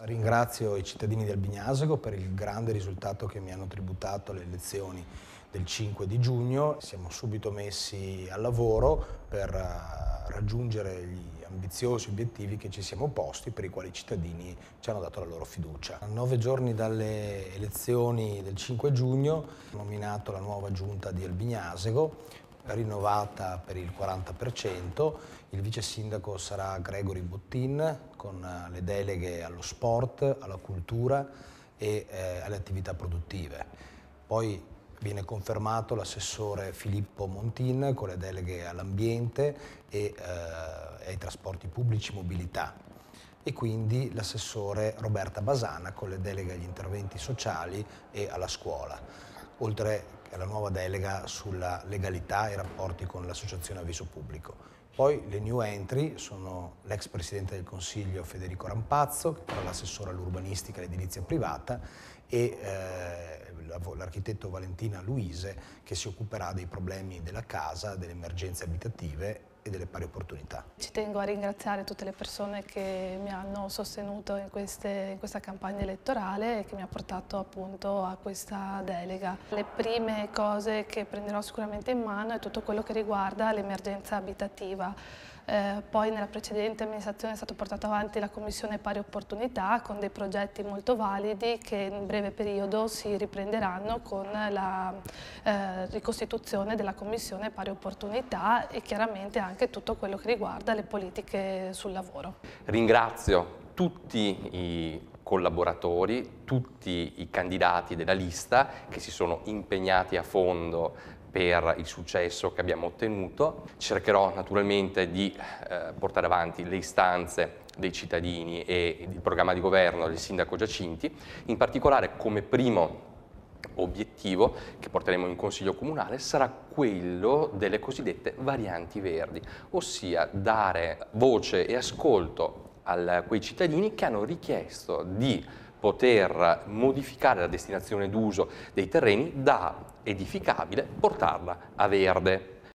Ringrazio i cittadini di Albignasego per il grande risultato che mi hanno tributato alle elezioni del 5 di giugno. Siamo subito messi al lavoro per eh, raggiungere gli ambiziosi obiettivi che ci siamo posti per i quali i cittadini ci hanno dato la loro fiducia. A nove giorni dalle elezioni del 5 giugno ho nominato la nuova giunta di Albignasego rinnovata per il 40%, il vice sindaco sarà Gregory Bottin con eh, le deleghe allo sport, alla cultura e eh, alle attività produttive. Poi viene confermato l'assessore Filippo Montin con le deleghe all'ambiente e eh, ai trasporti pubblici mobilità e quindi l'assessore Roberta Basana con le deleghe agli interventi sociali e alla scuola oltre alla nuova delega sulla legalità e i rapporti con l'associazione Avviso Pubblico. Poi le new entry sono l'ex presidente del Consiglio Federico Rampazzo, che era l'assessore all'urbanistica e all'edilizia privata, e eh, l'architetto Valentina Luise, che si occuperà dei problemi della casa, delle emergenze abitative e delle pari opportunità. Ci tengo a ringraziare tutte le persone che mi hanno sostenuto in, queste, in questa campagna elettorale e che mi ha portato appunto a questa delega. Le prime cose che prenderò sicuramente in mano è tutto quello che riguarda l'emergenza abitativa. Eh, poi nella precedente amministrazione è stata portata avanti la Commissione Pari Opportunità con dei progetti molto validi che in breve periodo si riprenderanno con la eh, ricostituzione della Commissione Pari Opportunità e chiaramente anche anche tutto quello che riguarda le politiche sul lavoro. Ringrazio tutti i collaboratori, tutti i candidati della lista che si sono impegnati a fondo per il successo che abbiamo ottenuto. Cercherò naturalmente di eh, portare avanti le istanze dei cittadini e il programma di governo del sindaco Giacinti. In particolare come primo obiettivo che porteremo in Consiglio Comunale sarà quello delle cosiddette varianti verdi, ossia dare voce e ascolto a quei cittadini che hanno richiesto di poter modificare la destinazione d'uso dei terreni da edificabile, portarla a verde.